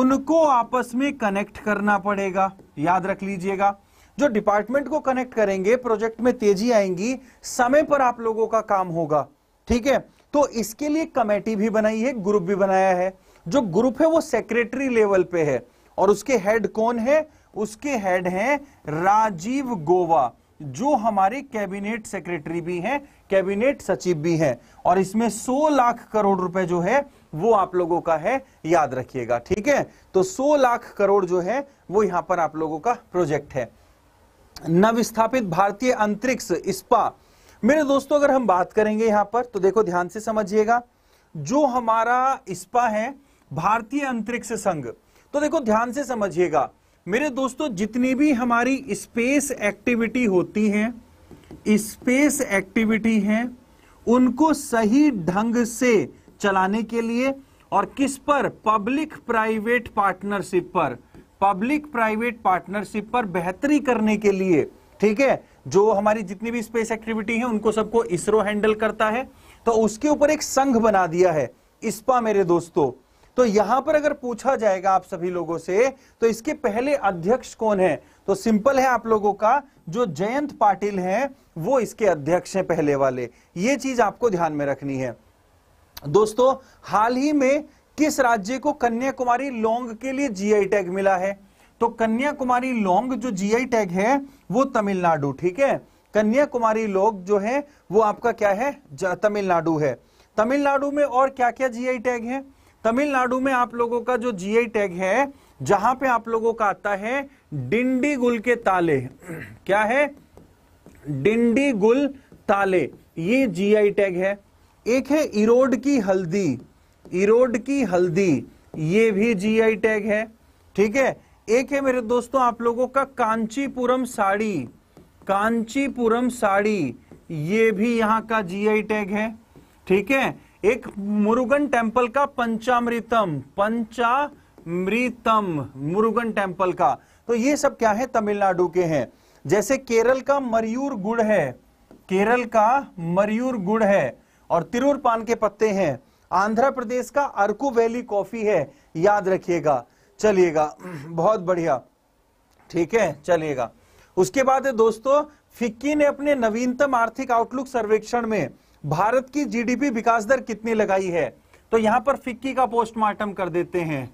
उनको आपस में कनेक्ट करना पड़ेगा याद रख लीजिएगा जो डिपार्टमेंट को कनेक्ट करेंगे प्रोजेक्ट में तेजी आएंगी समय पर आप लोगों का काम होगा ठीक है तो इसके लिए कमेटी भी बनाई है ग्रुप भी बनाया है जो ग्रुप है वो सेक्रेटरी लेवल पे है और उसके हेड कौन है उसके हेड हैं राजीव गोवा जो हमारे कैबिनेट सेक्रेटरी भी हैं कैबिनेट सचिव भी हैं और इसमें 100 लाख करोड़ रुपए जो है वो आप लोगों का है याद रखिएगा ठीक है तो 100 लाख करोड़ जो है वो यहां पर आप लोगों का प्रोजेक्ट है नवस्थापित भारतीय अंतरिक्ष इस्पा मेरे दोस्तों अगर हम बात करेंगे यहां पर तो देखो ध्यान से समझिएगा जो हमारा इस्पा है भारतीय अंतरिक्ष संघ तो देखो ध्यान से समझिएगा मेरे दोस्तों जितनी भी हमारी स्पेस एक्टिविटी होती है स्पेस एक्टिविटी है उनको सही ढंग से चलाने के लिए और किस पर पब्लिक प्राइवेट पार्टनरशिप पर पब्लिक प्राइवेट पार्टनरशिप पर बेहतरी करने के लिए ठीक है जो हमारी जितनी भी स्पेस एक्टिविटी है उनको सबको इसरो हैंडल करता है तो उसके ऊपर एक संघ बना दिया है इस्पा मेरे दोस्तों तो यहां पर अगर पूछा जाएगा आप सभी लोगों से तो इसके पहले अध्यक्ष कौन है तो सिंपल है आप लोगों का जो जयंत पाटिल हैं वो इसके अध्यक्ष हैं पहले वाले ये चीज आपको ध्यान में रखनी है दोस्तों हाल ही में किस राज्य को कन्याकुमारी लौंग के लिए जीआई टैग मिला है तो कन्याकुमारी लौंग जो जीआई टैग है वो तमिलनाडु ठीक है कन्याकुमारी लोग जो है वो आपका क्या है तमिलनाडु है तमिलनाडु में और क्या क्या जीआई टैग है तमिलनाडु में आप लोगों का जो जीआई टैग है जहां पे आप लोगों का आता है डिंडीगुल के ताले *clears throat* क्या है डिंडीगुल ताले ये जीआई टैग है एक है इरोड की हल्दी इरोड की हल्दी ये भी जीआई टैग है ठीक है एक है मेरे दोस्तों आप लोगों का कांचीपुरम साड़ी कांचीपुरम साड़ी ये भी यहां का जीआई टैग है ठीक है एक मुरुगन टेम्पल का पंचामृतम पंचामृतम मुरुगन टेम्पल का तो ये सब क्या है तमिलनाडु के हैं जैसे केरल का मरयूर गुड़ है केरल का मरयूर गुड़ है और तिरूर पान के पत्ते हैं आंध्र प्रदेश का अर्कू वैली कॉफी है याद रखिएगा चलिएगा *clears throat* बहुत बढ़िया ठीक है चलिएगा उसके बाद दोस्तों फिक्की ने अपने नवीनतम आर्थिक आउटलुक सर्वेक्षण में भारत की जीडीपी विकास दर कितनी लगाई है तो यहां पर फिक्की का पोस्टमार्टम कर देते हैं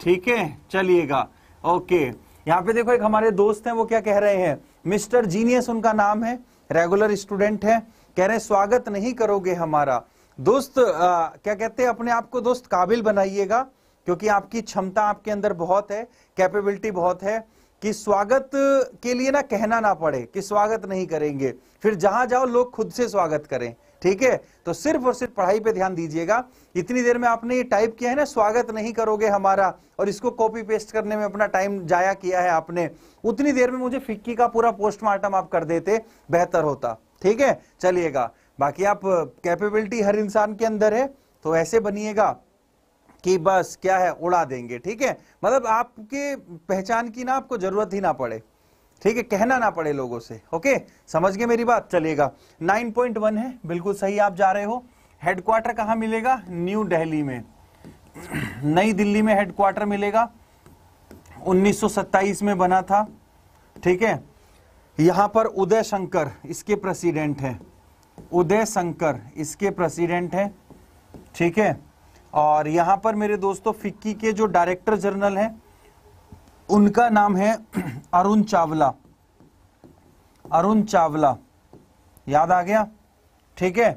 ठीक है चलिएगा ओके यहाँ पे देखो एक हमारे दोस्त हैं वो क्या कह रहे हैं मिस्टर जीनियस उनका नाम है रेगुलर स्टूडेंट है कह रहे स्वागत नहीं करोगे हमारा दोस्त आ, क्या कहते हैं अपने आप को दोस्त काबिल बनाइएगा क्योंकि आपकी क्षमता आपके अंदर बहुत है कैपेबिलिटी बहुत है कि स्वागत के लिए ना कहना ना पड़े कि स्वागत नहीं करेंगे फिर जहां जाओ लोग खुद से स्वागत करें ठीक है तो सिर्फ और सिर्फ पढ़ाई पे ध्यान दीजिएगा इतनी देर में आपने ये टाइप किया है ना स्वागत नहीं करोगे हमारा और इसको कॉपी पेस्ट करने में अपना टाइम जाया किया है आपने उतनी देर में मुझे फिक्की का पूरा पोस्टमार्टम आप कर देते बेहतर होता ठीक है चलिएगा बाकी आप कैपेबिलिटी हर इंसान के अंदर है तो ऐसे बनिएगा कि बस क्या है उड़ा देंगे ठीक है मतलब आपके पहचान की ना आपको जरूरत ही ना पड़े ठीक है कहना ना पड़े लोगों से ओके समझ गए मेरी बात चलेगा 9.1 है बिल्कुल सही आप जा रहे हो हेडक्वार्टर कहां मिलेगा न्यू दिल्ली में नई दिल्ली में हेडक्वार्टर मिलेगा 1927 में बना था ठीक है यहां पर उदय शंकर इसके प्रेसिडेंट हैं उदय शंकर इसके प्रेसिडेंट हैं ठीक है और यहां पर मेरे दोस्तों फिक्की के जो डायरेक्टर जनरल हैं उनका नाम है अरुण चावला अरुण चावला याद आ गया ठीक है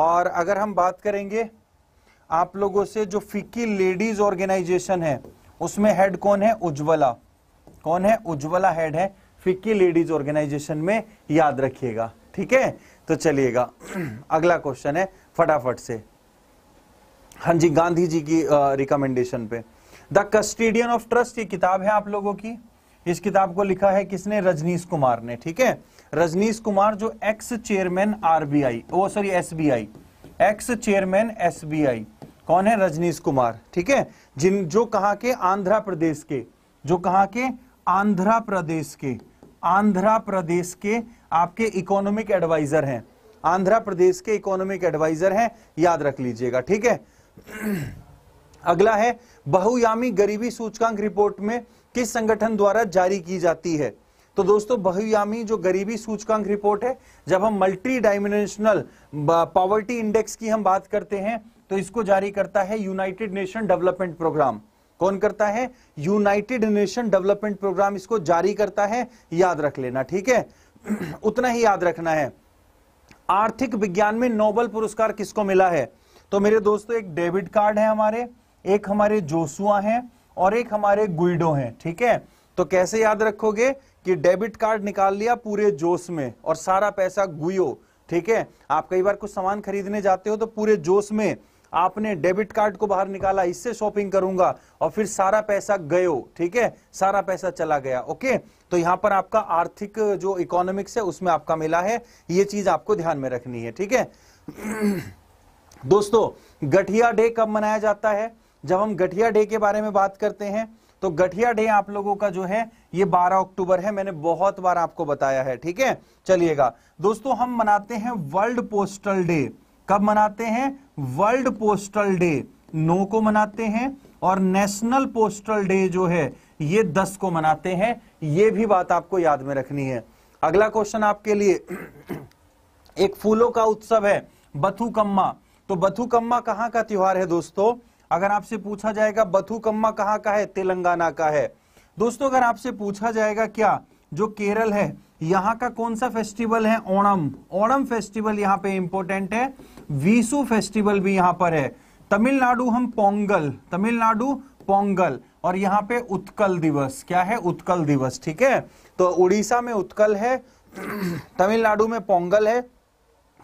और अगर हम बात करेंगे आप लोगों से जो फिक्की लेडीज ऑर्गेनाइजेशन है उसमें हेड कौन है उज्ज्वला कौन है उज्ज्वला हेड है फिक्की लेडीज ऑर्गेनाइजेशन में याद रखिएगा ठीक है तो चलिएगा *clears throat* अगला क्वेश्चन है फटाफट से हाँ जी गांधी जी की रिकमेंडेशन पे द कस्टिडियन ऑफ ट्रस्ट ये किताब है आप लोगों की इस किताब को लिखा है किसने रजनीश कुमार ने ठीक है रजनीश कुमार जो एक्स चेयरमैन आरबीआई वो sorry SBI ex chairman SBI कौन है रजनीश कुमार ठीक है जिन जो कहा के आंध्र प्रदेश के जो कहा के आंध्र प्रदेश के आंध्र प्रदेश के आपके इकोनॉमिक एडवाइजर हैं आंध्र प्रदेश के इकोनॉमिक एडवाइजर हैं याद रख लीजिएगा ठीक है *clears throat* अगला है बहुयामी गरीबी सूचकांक रिपोर्ट में किस संगठन द्वारा जारी की जाती है तो दोस्तों बहुयामी जो गरीबी सूचकांक रिपोर्ट है जब हम मल्टी डायमेंशनल पॉवर्टी इंडेक्स की हम बात करते हैं तो इसको जारी करता है यूनाइटेड नेशन डेवलपमेंट प्रोग्राम कौन करता है यूनाइटेड नेशन डेवलपमेंट प्रोग्राम इसको जारी करता है याद रख लेना ठीक है *clears throat* उतना ही याद रखना है आर्थिक विज्ञान में नोबल पुरस्कार किसको मिला है तो मेरे दोस्तों एक डेबिट कार्ड है हमारे एक हमारे जोसुआ हैं और एक हमारे गुइडो हैं ठीक है तो कैसे याद रखोगे कि डेबिट कार्ड निकाल लिया पूरे जोश में और सारा पैसा गुयो ठीक है आप कई बार कुछ सामान खरीदने जाते हो तो पूरे जोश में आपने डेबिट कार्ड को बाहर निकाला इससे शॉपिंग करूंगा और फिर सारा पैसा गयो ठीक है सारा पैसा चला गया ओके तो यहां पर आपका आर्थिक जो इकोनॉमिक्स है उसमें आपका मिला है ये चीज आपको ध्यान में रखनी है ठीक है *clears throat* दोस्तों गठिया डे कब मनाया जाता है जब हम गठिया डे के बारे में बात करते हैं तो गठिया डे आप लोगों का जो है ये 12 अक्टूबर है मैंने बहुत बार आपको बताया है ठीक है चलिएगा दोस्तों हम मनाते हैं वर्ल्ड पोस्टल डे कब मनाते हैं वर्ल्ड पोस्टल डे नौ को मनाते हैं और नेशनल पोस्टल डे जो है ये दस को मनाते हैं ये भी बात आपको याद में रखनी है अगला क्वेश्चन आपके लिए एक फूलों का उत्सव है बथुकम्मा तो बथुकम्मा कहां का त्योहार है दोस्तों अगर आपसे पूछा जाएगा बथुकम्मा कहाँ का है तेलंगाना का है दोस्तों अगर आपसे पूछा जाएगा क्या जो केरल है यहाँ का कौन सा फेस्टिवल है ओणम ओणम फेस्टिवल यहाँ पे इंपॉर्टेंट है विशु फेस्टिवल भी यहाँ पर है तमिलनाडु हम पोंगल तमिलनाडु पोंगल और यहाँ पे उत्कल दिवस क्या है उत्कल दिवस ठीक है तो उड़ीसा में उत्कल है *clears throat* तमिलनाडु में पोंगल है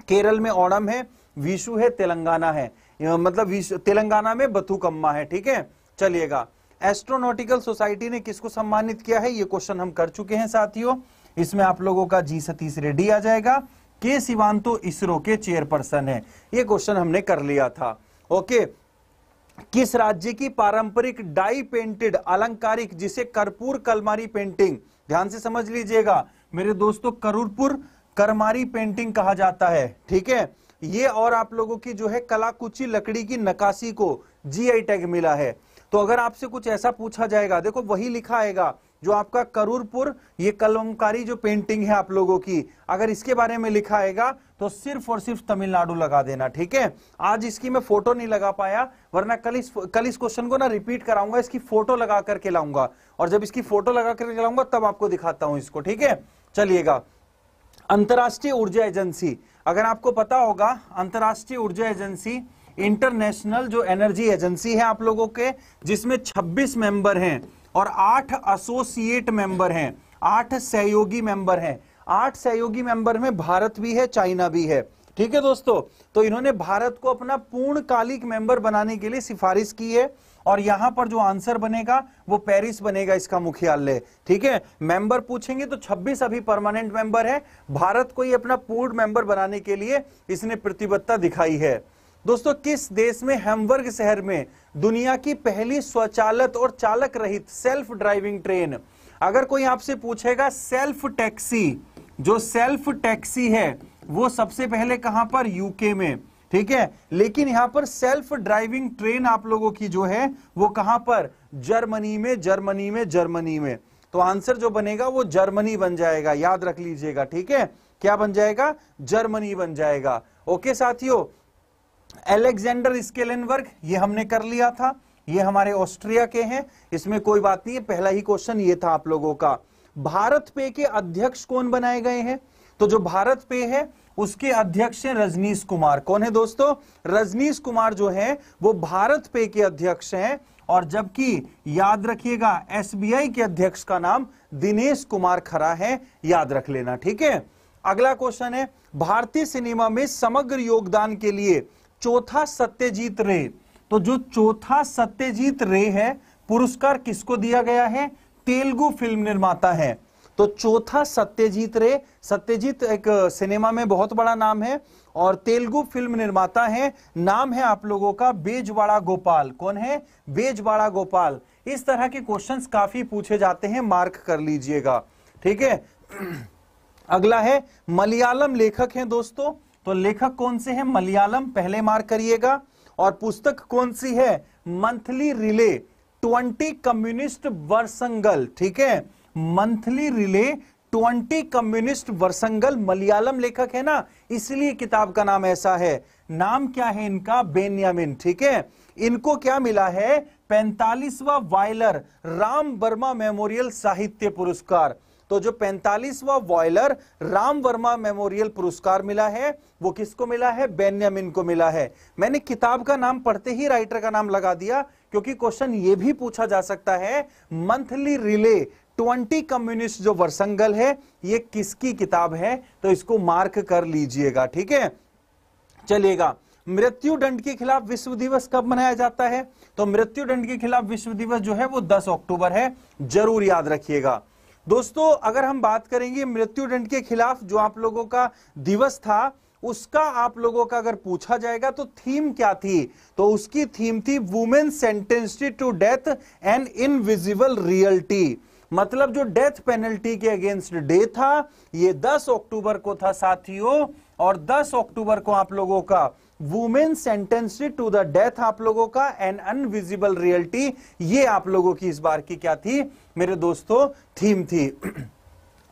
केरल में ओणम है विशु है तेलंगाना है मतलब तेलंगाना में बथुकम्मा है ठीक है चलिएगा एस्ट्रोनॉटिकल सोसाइटी ने किसको सम्मानित किया है ये क्वेश्चन हम कर चुके हैं साथियों इसमें आप लोगों का जी सतीश रेड्डी आ जाएगा के सिवान तो इसरो के चेयरपर्सन है ये क्वेश्चन हमने कर लिया था ओके किस राज्य की पारंपरिक डाई पेंटेड अलंकारिक जिसे करपूर कलमारी पेंटिंग ध्यान से समझ लीजिएगा मेरे दोस्तों करूरपुर करमारी पेंटिंग कहा जाता है ठीक है ये और आप लोगों की जो है कलाकुची लकड़ी की नकाशी को जीआई टैग मिला है तो अगर आपसे कुछ ऐसा पूछा जाएगा देखो वही लिखा आएगा जो आपका करूरपुर ये कलमकारी जो पेंटिंग है आप लोगों की अगर इसके बारे में लिखा आएगा तो सिर्फ और सिर्फ तमिलनाडु लगा देना ठीक है आज इसकी मैं फोटो नहीं लगा पाया वरना कल इस कल इस क्वेश्चन को ना रिपीट कराऊंगा इसकी फोटो लगा करके लाऊंगा और जब इसकी फोटो लगा करके लाऊंगा तब आपको दिखाता हूं इसको ठीक है चलिएगा अंतर्राष्ट्रीय ऊर्जा एजेंसी अगर आपको पता होगा अंतर्राष्ट्रीय ऊर्जा एजेंसी इंटरनेशनल जो एनर्जी एजेंसी है आप लोगों के जिसमें 26 मेंबर हैं और 8 एसोसिएट मेंबर हैं 8 सहयोगी मेंबर हैं 8 सहयोगी मेंबर में भारत भी है चाइना भी है ठीक है दोस्तों तो इन्होंने भारत को अपना पूर्णकालिक मेंबर बनाने के लिए सिफारिश की है और यहां पर जो आंसर बनेगा वो पेरिस बनेगा इसका मुख्यालय ठीक है मेंबर पूछेंगे तो 26 अभी परमानेंट मेंबर है भारत को ही अपना पूर्ण मेंबर बनाने के लिए इसने प्रतिबद्धता दिखाई है दोस्तों किस देश में हेमबर्ग शहर में दुनिया की पहली स्वचालित और चालक रहित सेल्फ ड्राइविंग ट्रेन अगर कोई आपसे पूछेगा सेल्फ टैक्सी जो सेल्फ टैक्सी है वो सबसे पहले कहां पर यूके में ठीक है लेकिन यहां पर सेल्फ ड्राइविंग ट्रेन आप लोगों की जो है वो कहां पर जर्मनी में जर्मनी में जर्मनी में तो आंसर जो बनेगा वो जर्मनी बन जाएगा याद रख लीजिएगा ठीक है क्या बन जाएगा जर्मनी बन जाएगा ओके साथियों एलेक्जेंडर स्केलेनवर्ग ये हमने कर लिया था ये हमारे ऑस्ट्रिया के हैं इसमें कोई बात नहीं है पहला ही क्वेश्चन ये था आप लोगों का भारत पे के अध्यक्ष कौन बनाए गए हैं तो जो भारत पे है उसके अध्यक्ष हैं रजनीश कुमार कौन है दोस्तों रजनीश कुमार जो है वो भारत पे के अध्यक्ष हैं और जबकि याद रखिएगा एसबीआई के अध्यक्ष का नाम दिनेश कुमार खरा है याद रख लेना ठीक है अगला क्वेश्चन है भारतीय सिनेमा में समग्र योगदान के लिए चौथा सत्यजीत रे तो जो चौथा सत्यजीत रे है पुरस्कार किसको दिया गया है तेलुगु फिल्म निर्माता है तो चौथा सत्यजीत रे सत्यजीत एक सिनेमा में बहुत बड़ा नाम है और तेलुगु फिल्म निर्माता है नाम है आप लोगों का बेजवाड़ा गोपाल कौन है बेजवाड़ा गोपाल इस तरह के क्वेश्चंस काफी पूछे जाते हैं मार्क कर लीजिएगा ठीक है अगला है मलयालम लेखक हैं दोस्तों तो लेखक कौन से हैं मलयालम पहले मार्क करिएगा और पुस्तक कौन सी है Manthalirile twenty communist Varshangal ठीक है Manthalirile twenty communist Varshangal Malayalam लेखक है ना इसलिए किताब का नाम ऐसा है नाम क्या है इनका बेनियामिन ठीक है इनको क्या मिला है पैंतालीसवा वायलर राम वर्मा मेमोरियल साहित्य पुरस्कार तो जो पैंतालीसवा वॉयलर राम वर्मा मेमोरियल पुरस्कार मिला है वो किसको मिला है बेन्यामिन को मिला है मैंने किताब का नाम पढ़ते ही राइटर का नाम लगा दिया क्योंकि क्वेश्चन ये भी पूछा जा सकता है मंथली रिले ट्वेंटी कम्युनिस्ट जो वर्संगल है ये किसकी किताब है तो इसको मार्क कर लीजिएगा ठीक है चलिएगा मृत्यु दंड के खिलाफ विश्व दिवस कब मनाया जाता है तो मृत्यु दंड के खिलाफ विश्व दिवस जो है वो 10 अक्टूबर है जरूर याद रखिएगा दोस्तों अगर हम बात करेंगे मृत्यु दंड के खिलाफ जो आप लोगों का दिवस था उसका आप लोगों का अगर पूछा जाएगा तो थीम क्या थी तो उसकी थीम थी women sentence to death and invisible reality मतलब जो डेथ पेनल्टी के अगेंस्ट डे था ये 10 अक्टूबर को था साथियों और 10 अक्टूबर को आप लोगों का women sentence to the death आप लोगों का एन अनविजिबल रियलिटी ये आप लोगों की इस बार की क्या थी मेरे दोस्तों थीम थी *clears throat*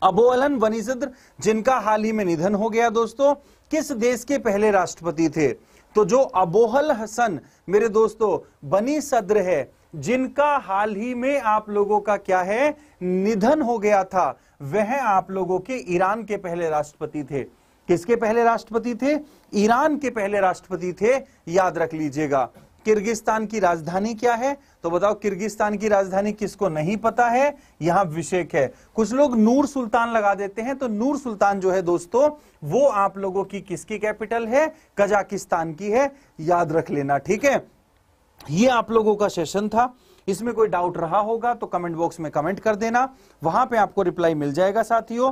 अबोअलन वनिजद्र जिनका हाल ही में निधन हो गया दोस्तों किस देश के पहले राष्ट्रपति थे तो जो अबोहल हसन मेरे दोस्तों बनी सद्र है जिनका हाल ही में आप लोगों का क्या है निधन हो गया था वह आप लोगों के ईरान के पहले राष्ट्रपति थे किसके पहले राष्ट्रपति थे ईरान के पहले राष्ट्रपति थे याद रख लीजिएगा किर्गिस्तान की राजधानी क्या है तो बताओ किर्गिस्तान की राजधानी किसको नहीं पता है यहां विषेक है कुछ लोग नूर सुल्तान लगा देते हैं तो नूर सुल्तान जो है दोस्तों वो आप लोगों की किसकी कैपिटल है कजाकिस्तान की है याद रख लेना ठीक है ये आप लोगों का सेशन था इसमें कोई डाउट रहा होगा तो कमेंट बॉक्स में कमेंट कर देना वहां पे आपको रिप्लाई मिल जाएगा साथियों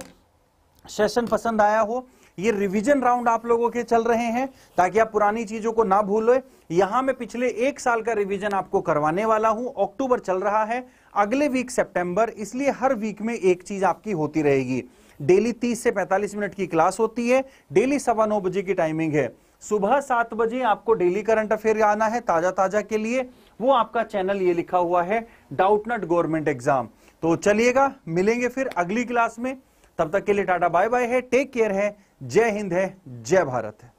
सेशन पसंद आया हो ये रिवीजन राउंड आप लोगों के चल रहे हैं ताकि आप पुरानी चीजों को ना भूलो यहां मैं पिछले एक साल का रिवीजन आपको करवाने वाला हूं अक्टूबर चल रहा है अगले वीक सितंबर इसलिए हर वीक में एक चीज आपकी होती रहेगी डेली 30 से 45 मिनट की क्लास होती है डेली सवा नौ बजे की टाइमिंग है सुबह सात बजे आपको डेली करंट अफेयर आना है ताजा ताजा के लिए वो आपका चैनल ये लिखा हुआ है डाउटनट गवर्नमेंट एग्जाम तो चलिएगा मिलेंगे फिर अगली क्लास में तब तक के लिए टाटा बाय बाय है टेक केयर है जय हिंद है जय भारत है